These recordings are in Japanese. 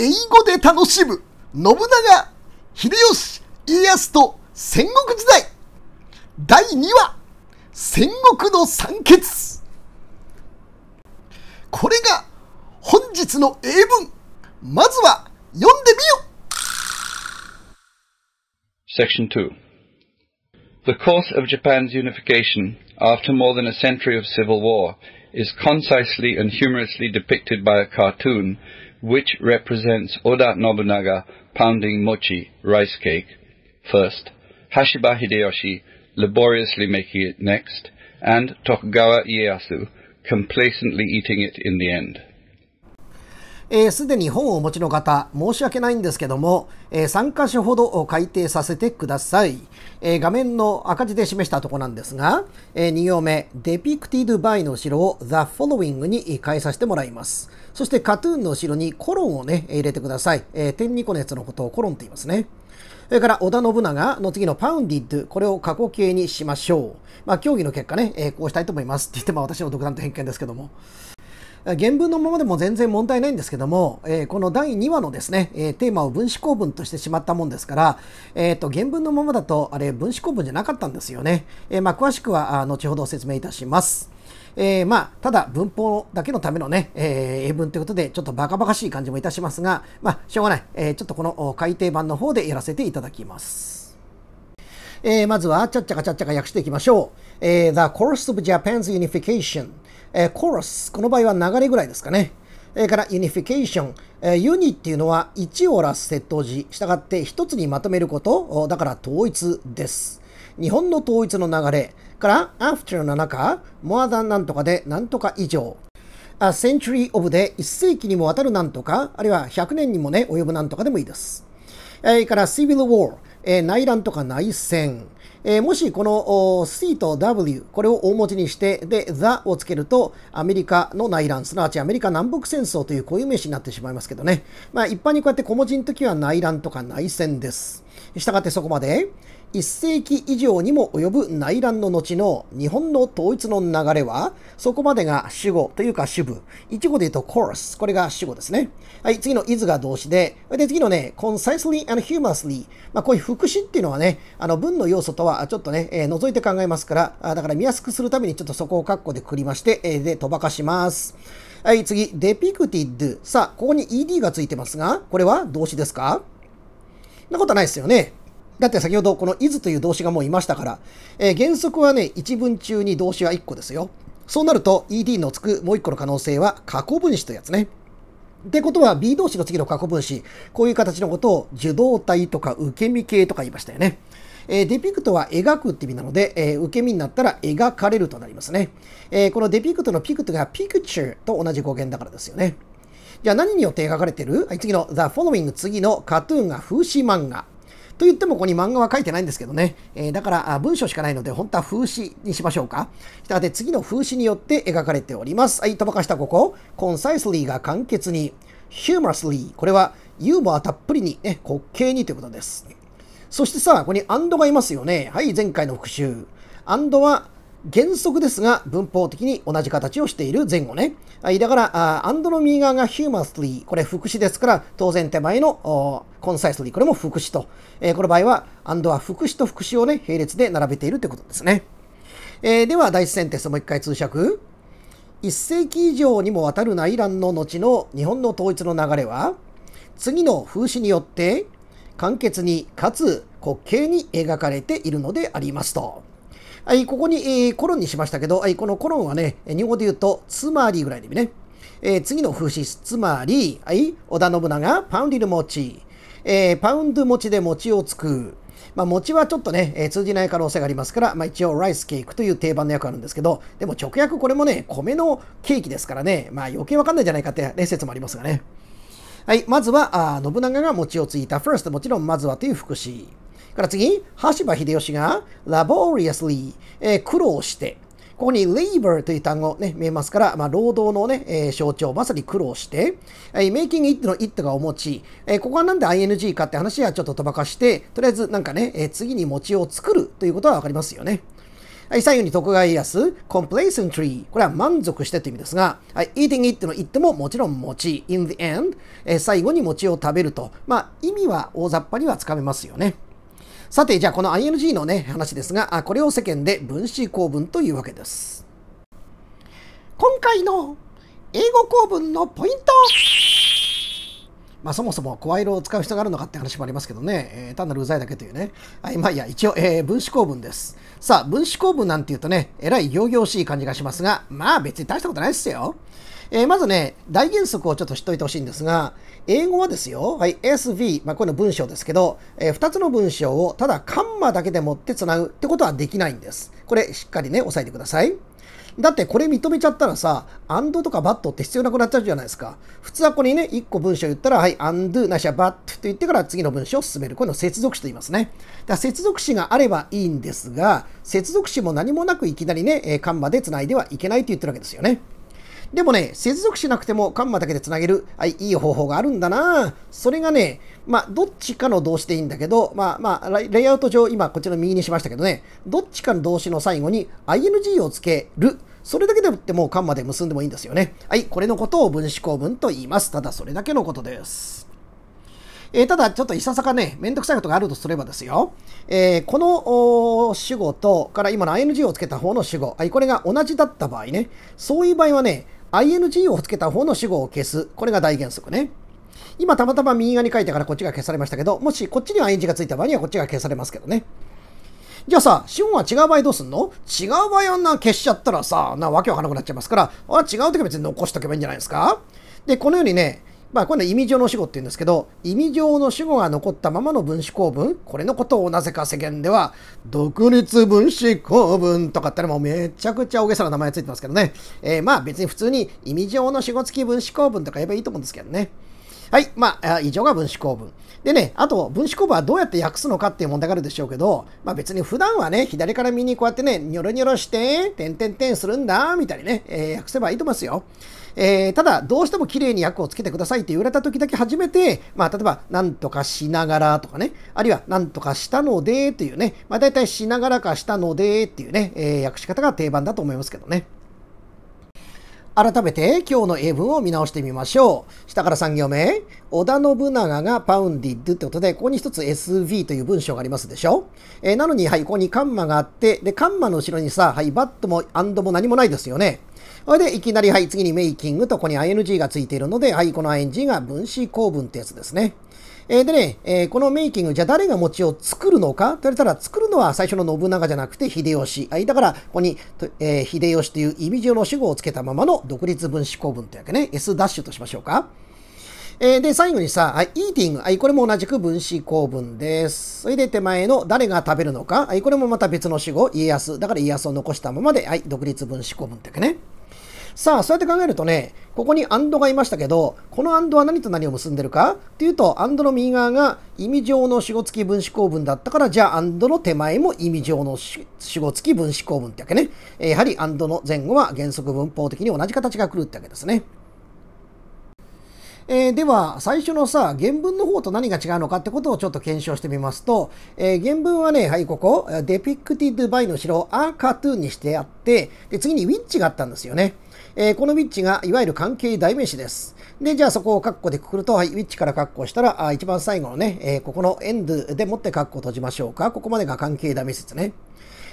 英語で楽しむ信長、秀吉、家康と戦国時代第2話戦国の三決これが本日の英文まずは読んでみよ Section 2 The course of Japan's unification, after more than a century of civil war, is concisely and humorously depicted by a cartoon which represents Oda Nobunaga pounding mochi, rice cake, first, Hashiba Hideyoshi laboriously making it next, and Tokugawa Ieyasu complacently eating it in the end. えす、でに本をお持ちの方、申し訳ないんですけども、えー、3箇所ほど改訂させてください。えー、画面の赤字で示したとこなんですが、えー、2行目、Depicted by の後ろを The Following に変えさせてもらいます。そしてカ a ゥ t o o n の後ろにコロンをね、入れてください。え点2個のやつのことをコロンって言いますね。それから織田信長の次のパウンディッド、これを過去形にしましょう。まあ、競技の結果ね、えこうしたいと思いますって言って、まあ私の独断と偏見ですけども。原文のままでも全然問題ないんですけども、えー、この第2話のですね、えー、テーマを分子構文としてしまったもんですから、えーと、原文のままだとあれ分子構文じゃなかったんですよね、えー、まあ、詳しくは後ほど説明いたします。えー、まあ、ただ文法だけのためのね、えー、英文ということで、ちょっとバカバカしい感じもいたしますが、まあ、しょうがない、えー、ちょっとこの改訂版の方でやらせていただきます。えー、まずは、ちゃっちゃかちゃっちゃか訳していきましょう。えー、The Course of Japan's Unification。えー、Course。この場合は流れぐらいですかね。それから Unification。えー、Uni っていうのは1をらす窃盗時。したがって1つにまとめること。だから統一です。日本の統一の流れ。から After の中、More than 何とかで何とか以上。A century of で1世紀にもわたる何とか、あるいは100年にもね、及ぶ何とかでもいいです。えー、から Civil War。えー、内乱とか内戦、えー、もしこの C と W、これを大文字にして、で、The をつけると、アメリカの内乱、すなわちアメリカ南北戦争という固有名詞になってしまいますけどね。まあ一般にこうやって小文字の時は内乱とか内戦です。したがってそこまで。1世紀以上にも及ぶ内乱の後の日本の統一の流れは、そこまでが主語というか主部。一語で言うと course。これが主語ですね。はい、次の is が動詞で、で、次のね、concisely and humorously。まあ、こういう副詞っていうのはね、あの、文の要素とはちょっとね、えー、いて考えますから、あだから見やすくするためにちょっとそこを括弧でくりまして、えー、で、とばかします。はい、次、depicted。さあ、ここに ed がついてますが、これは動詞ですかなことはないですよね。だって先ほどこの is という動詞がもういましたから、えー、原則はね、一文中に動詞は1個ですよ。そうなると ed のつくもう1個の可能性は過去分詞というやつね。ってことは B 動詞の次の過去分詞、こういう形のことを受動体とか受け身系とか言いましたよね。えー、デピクトは描くって意味なので、えー、受け身になったら描かれるとなりますね。えー、このデピクトのピクトがピクチューと同じ語源だからですよね。じゃあ何によって描かれてるはい、次の The Following 次のカ a ゥ t ン n が風刺漫画。と言ってもここに漫画は書いてないんですけどね。えー、だから文章しかないので、本当は風刺にしましょうか。したで次の風刺によって描かれております。はい、とばかしたここ。コンサイスリーが簡潔に。ヒューマラスリーこれはユーモアたっぷりに、ね、滑稽にということです。そしてさ、ここに and がいますよね。はい、前回の復習。は原則ですが文法的に同じ形をしている前後ね。はい、だから、アンドの右側がヒューマスリー、これ副詞ですから、当然手前のコンサイスリー、これも副詞と。えー、この場合は、アンドは副詞と副詞をね、並列で並べているということですね。えー、では、第一センテス、もう一回通訳。1世紀以上にもわたる内乱の後の日本の統一の流れは、次の風刺によって、簡潔にかつ滑稽に描かれているのでありますと。はい、ここに、えー、コロンにしましたけど、はい、このコロンはね、日本語で言うと、つまりぐらいの意味ね。えー、次の風刺、つまり、はい、織田信長、パウンディル餅、えー、パウンド餅で餅をつく。まあ、餅はちょっとね、えー、通じない可能性がありますから、まあ、一応ライスケークという定番の役あるんですけど、でも直訳これもね、米のケーキですからね、まあ余計わかんないんじゃないかってね、説もありますがね。はい、まずは、あ信長が餅をついた first、もちろんまずはという副詞。から次、橋場秀吉が laboriously、えー、苦労して、ここに labor という単語ね、見えますから、まあ、労働のね、えー、象徴、まさに苦労して、えー、making it の it がお持ち、えー、ここはなんで ing かって話はちょっととばかして、とりあえずなんかね、えー、次に餅を作るということはわかりますよね。はい、最後に徳川家康、complacently。これは満足してという意味ですが、はい、eating it の it ももちろん餅、in the end、えー、最後に餅を食べると、まあ、意味は大雑把にはつかめますよね。さて、じゃあこの ING のね、話ですが、あこれを世間で分子構文というわけです。今回の英語構文のポイントまあ、そもそも声色を使う人があるのかって話もありますけどね、えー、単なるうざいだけというね。はい、まあいや、一応、えー、分子構文です。さあ、分子構文なんて言うとね、えらい行々しい感じがしますが、まあ別に大したことないですよ。えー、まずね、大原則をちょっと知っておいてほしいんですが、英語はですよ、はい、SV、まあ、これの文章ですけど、えー、2つの文章をただカンマだけでもってつなぐってことはできないんです。これしっかりね、押さえてください。だってこれ認めちゃったらさ、アンドとかバットって必要なくなっちゃうじゃないですか。普通はここにね、1個文章言ったら、はい、アンドなしはバットと言ってから次の文章を進める。こういうのを接続詞と言いますね。だから接続詞があればいいんですが、接続詞も何もなくいきなりね、カンマでつないではいけないと言ってるわけですよね。でもね、接続しなくてもカンマだけでつなげる、はい、いい方法があるんだなそれがね、まあ、どっちかの動詞でいいんだけど、まあ、まあ、レイアウト上、今、こちら右にしましたけどね、どっちかの動詞の最後に ing をつける。それだけでもってもうカンマで結んでもいいんですよね。はい、これのことを分子構文と言います。ただそれだけのことです。えー、ただ、ちょっといささかね、めんどくさいことがあるとすればですよ、えー、この主語と、から今の ing をつけた方の主語、はい、これが同じだった場合ね、そういう場合はね、ing をつけた方の主語を消す。これが大原則ね。今たまたま右側に書いてからこっちが消されましたけど、もしこっちに ing がついた場合にはこっちが消されますけどね。じゃあさ、資本は違う場合どうすんの違う場合あんな消しちゃったらさ、なわけわからなくなっちゃいますから、あ違う時は別に残しとけばいいんじゃないですかで、このようにね、まあ、これ意味上の主語って言うんですけど、意味上の主語が残ったままの分子構文、これのことをなぜか世間では、独立分子構文とかってのもめちゃくちゃ大げさな名前ついてますけどね。えー、まあ別に普通に意味上の主語付き分子構文とか言えばいいと思うんですけどね。はい。まあ、以上が分子構文。でね、あと、分子構文はどうやって訳すのかっていう問題があるでしょうけど、まあ別に普段はね、左から右にこうやってね、ニョロニョロして、てんてんてんするんだ、みたいにね、えー、訳せばいいと思いますよ。えー、ただ、どうしても綺麗に訳をつけてくださいって言われた時だけ初めて、まあ、例えば、なんとかしながらとかね、あるいは、なんとかしたのでというね、まあ、大体しながらかしたのでっていうね、えー、訳し方が定番だと思いますけどね。改めて今日の英文を見直してみましょう。下から3行目。織田信長がパウンディッドってことで、ここに一つ SV という文章がありますでしょえー、なのに、はい、ここにカンマがあって、で、カンマの後ろにさ、はい、バットもアンドも何もないですよね。それで、いきなり、はい、次にメイキングとここに ING がついているので、はい、この ING が分子構文ってやつですね。えー、でね、えー、このメイキング、じゃあ誰が餅を作るのかと言われたら、作るのは最初の信長じゃなくて秀吉。はい、だから、ここに、えー、秀吉という意味上の主語をつけたままの独立分子構文ってやわけね、S' ダッシュとしましょうか。えー、で、最後にさ、はい、イーティング。はい、これも同じく分子構文です。それで手前の誰が食べるのか。はい、これもまた別の主語、家康。だから家康を残したままで、はい、独立分子構文ってわけね。さあ、そうやって考えるとね、ここにアンドがいましたけど、このアンドは何と何を結んでるかっていうと、アンドの右側が意味上の主語付き分子構文だったから、じゃあアンドの手前も意味上の主語付き分子構文ってわけね。やはりアンドの前後は原則文法的に同じ形が来るってわけですね。えー、では、最初のさ、原文の方と何が違うのかってことをちょっと検証してみますと、えー、原文はね、はい、ここ、depicted by の城、アーカトゥーンにしてあって、で、次にウィッチがあったんですよね。えー、このウィッチが、いわゆる関係代名詞です。で、じゃあそこをカッコでくくると、はい、ウィッチからカッコしたら、あ一番最後のね、えここのエンドでもってカッコ閉じましょうか。ここまでが関係代名詞ですね。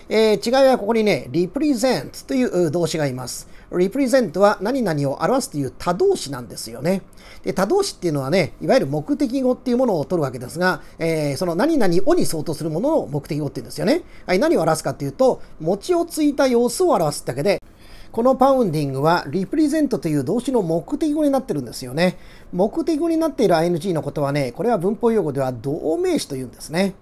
えー、違いはここにね、represent という動詞がいます。represent は何々を表すという他動詞なんですよね。で他動詞っていうのはね、いわゆる目的語っていうものを取るわけですが、えー、その何々をに相当するものを目的語っていうんですよね。はい、何を表すかっていうと、餅をついた様子を表すだけで、このパウンディングはリプレゼントという動詞の目的語になってるんですよね。目的語になっている ING のことはね、これは文法用語では同名詞というんですね。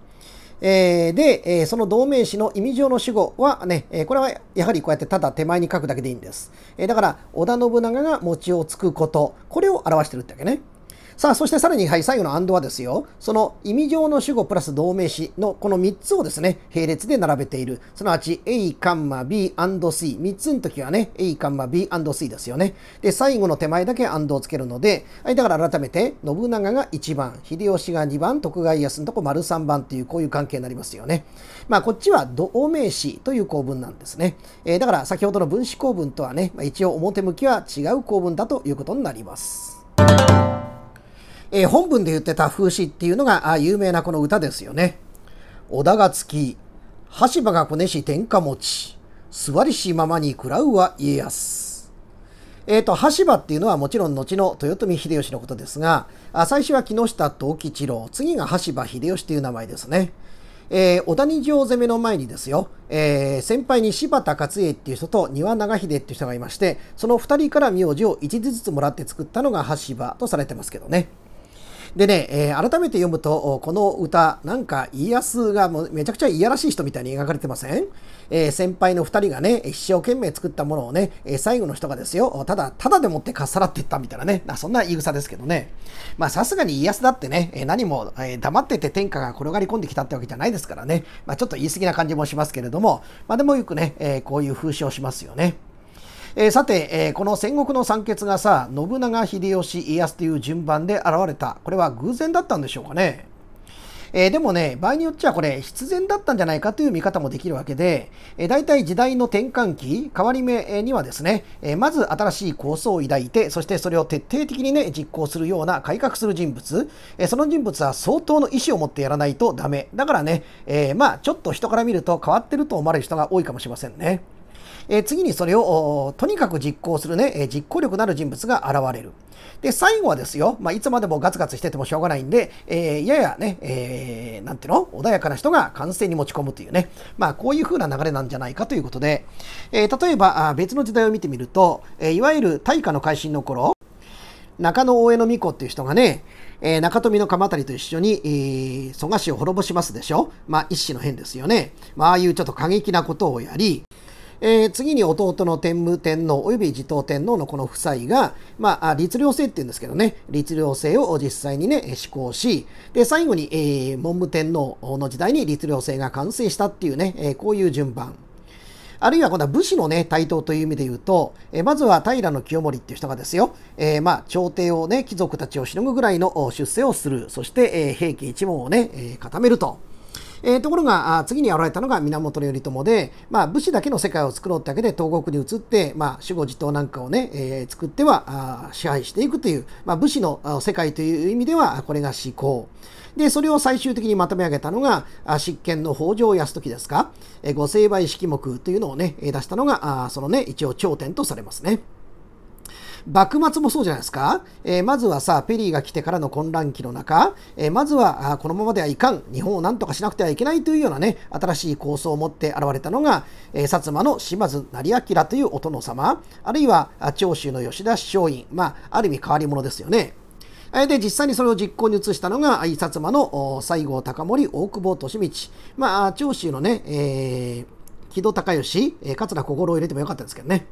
えー、で、えー、その同名詞の意味上の主語はね、えー、これはやはりこうやってただ手前に書くだけでいいんです。えだから、織田信長が餅をつくこと、これを表してるってわけね。さあ、そしてさらに、はい、最後のアンドはですよ、その意味上の主語プラス動名詞のこの3つをですね、並列で並べている。すなわち、A, B, アンド、C。3つの時はね、A, B, アンド、C ですよね。で、最後の手前だけアンドをつけるので、はい、だから改めて、信長が1番、秀吉が2番、徳川家康のとこ丸3番という、こういう関係になりますよね。まあ、こっちは動名詞という構文なんですね。えー、だから、先ほどの分子構文とはね、まあ、一応表向きは違う構文だということになります。えー、本文で言ってた風刺っていうのが有名なこの歌ですよね。織田がつき、羽柴がこねし天下持ち、座りしままに喰らうは家康。えっ、ー、と、羽柴っていうのはもちろん後の豊臣秀吉のことですが、最初は木下藤吉郎、次が羽柴秀吉という名前ですね。えー、小谷城攻めの前にですよ、えー、先輩に柴田勝家っていう人と丹羽長秀っていう人がいまして、その2人から名字を1字ずつもらって作ったのが羽柴とされてますけどね。でね、えー、改めて読むと、この歌、なんか家康がもうめちゃくちゃいやらしい人みたいに描かれてません、えー、先輩の2人がね、一生懸命作ったものをね、最後の人がですよ、ただ、ただでもってかっさらっていったみたいなね、そんな言い草ですけどね。まあ、さすがに家康だってね、何も黙ってて天下が転がり込んできたってわけじゃないですからね、まあ、ちょっと言い過ぎな感じもしますけれども、まあ、でもよくね、こういう風習をしますよね。えー、さて、えー、この戦国の三傑がさ信長秀吉家康という順番で現れたこれは偶然だったんでしょうかねえー、でもね、場合によっちゃこれ必然だったんじゃないかという見方もできるわけで、えー、大体時代の転換期、変わり目にはですね、えー、まず新しい構想を抱いて、そしてそれを徹底的にね、実行するような改革する人物、えー、その人物は相当の意思を持ってやらないとダメ。だからね、えまあちょっと人から見ると変わってると思われる人が多いかもしれませんね。え次にそれをとにかく実行するね、え実行力のある人物が現れる。で、最後はですよ、まあ、いつまでもガツガツしててもしょうがないんで、えー、ややね、えー、なんていうの穏やかな人が完成に持ち込むというね、まあ、こういう風な流れなんじゃないかということで、えー、例えばあ別の時代を見てみると、えいわゆる大化の改新の頃、中野大江の巫女っていう人がね、えー、中富の鎌足りと一緒に、えー、蘇我氏を滅ぼしますでしょまあ、一種の変ですよね。まあ、ああいうちょっと過激なことをやり、えー、次に弟の天武天皇および持統天皇のこの夫妻が、まあ、律令制って言うんですけどね、律令制を実際にね、施行し、で、最後に、えー、文武天皇の時代に律令制が完成したっていうね、えー、こういう順番。あるいは今度は武士のね、台頭という意味で言うと、えまずは平清盛っていう人がですよ、えー、まあ、朝廷をね、貴族たちをしのぐぐらいの出世をする、そして、え平家一門をね、え固めると。えー、ところが次に現れたのが源頼朝で、まあ、武士だけの世界を作ろうってわけで東国に移って、まあ、守護地頭なんかをね、えー、作っては支配していくという、まあ、武士の世界という意味ではこれが思考で、それを最終的にまとめ上げたのが、執権の北条泰時ですか、え御成敗式目というのをね、出したのが、そのね、一応頂点とされますね。幕末もそうじゃないですか、えー、まずはさペリーが来てからの混乱期の中、えー、まずはあこのままではいかん日本をなんとかしなくてはいけないというようなね新しい構想を持って現れたのが、えー、薩摩の島津成明というお殿様あるいは長州の吉田松陰まあある意味変わり者ですよね。で、実際にそれを実行に移したのが、薩摩の西郷隆盛、大久保利通。まあ、長州のね、えー、木戸隆義、桂小五郎を入れてもよかったんですけどね。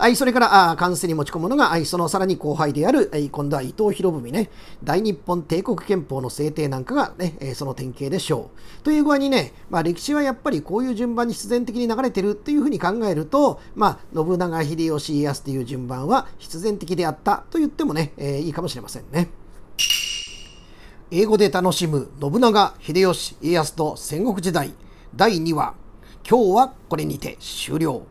はい、それから、あ関西に持ち込むのが、そのさらに後輩である、はい、今度は伊藤博文ね、大日本帝国憲法の制定なんかがね、えその典型でしょう。という具合にね、まあ、歴史はやっぱりこういう順番に必然的に流れてるっていうふうに考えると、まあ、信長、秀吉、家康という順番は必然的であったと言ってもね、えー、いいかもしれませんね。英語で楽しむ信長、秀吉、家康と戦国時代第2話今日はこれにて終了。